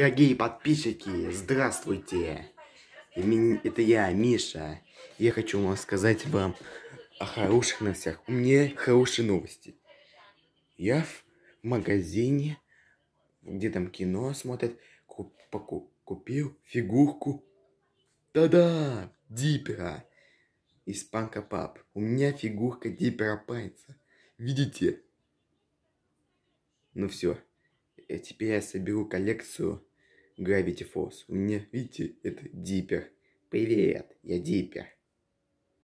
Дорогие подписчики, здравствуйте! Это я, Миша. Я хочу вам сказать вам о хороших новостях. У меня хорошие новости. Я в магазине, где там кино смотрят, куп, купил фигурку. Та-да! Дипера! Из Панка Пап. У меня фигурка Дипера Пайнца. Видите? Ну все. Теперь я соберу коллекцию Gravity Force. У меня, видите, это дипер. Привет, я дипер.